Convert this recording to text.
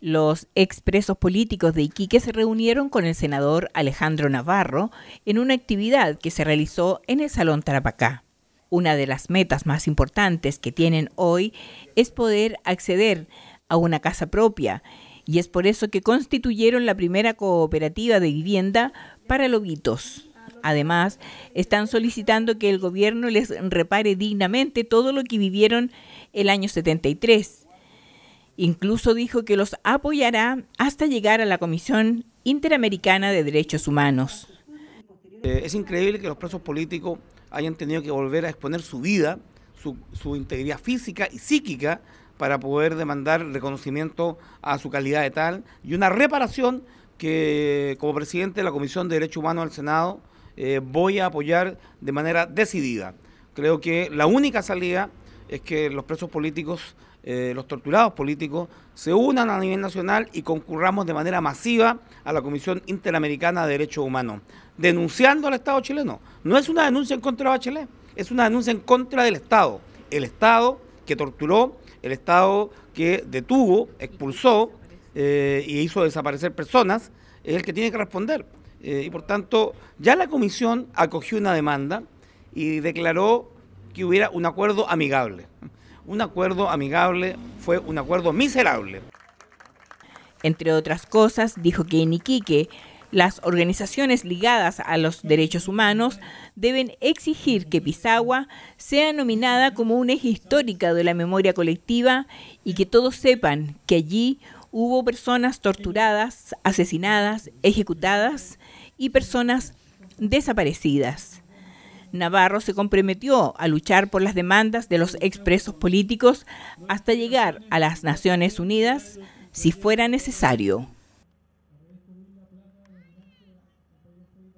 Los expresos políticos de Iquique se reunieron con el senador Alejandro Navarro en una actividad que se realizó en el Salón Tarapacá. Una de las metas más importantes que tienen hoy es poder acceder a una casa propia y es por eso que constituyeron la primera cooperativa de vivienda para lobitos. Además, están solicitando que el gobierno les repare dignamente todo lo que vivieron el año 73 Incluso dijo que los apoyará hasta llegar a la Comisión Interamericana de Derechos Humanos. Eh, es increíble que los presos políticos hayan tenido que volver a exponer su vida, su, integridad física y psíquica para poder demandar reconocimiento a su calidad de tal y una reparación que como presidente de la Comisión de Derechos Humanos del Senado eh, voy a apoyar de manera decidida. Creo que la única salida es que los presos políticos, eh, los torturados políticos, se unan a nivel nacional y concurramos de manera masiva a la Comisión Interamericana de Derechos Humanos, denunciando al Estado chileno. No es una denuncia en contra de Bachelet, es una denuncia en contra del Estado. El Estado que torturó, el Estado que detuvo, expulsó eh, y hizo desaparecer personas, es el que tiene que responder. Eh, y por tanto, ya la Comisión acogió una demanda y declaró que hubiera un acuerdo amigable. Un acuerdo amigable fue un acuerdo miserable. Entre otras cosas, dijo que en Iquique las organizaciones ligadas a los derechos humanos deben exigir que Pisagua sea nominada como un eje histórico de la memoria colectiva y que todos sepan que allí hubo personas torturadas, asesinadas, ejecutadas y personas desaparecidas. Navarro se comprometió a luchar por las demandas de los expresos políticos hasta llegar a las Naciones Unidas si fuera necesario.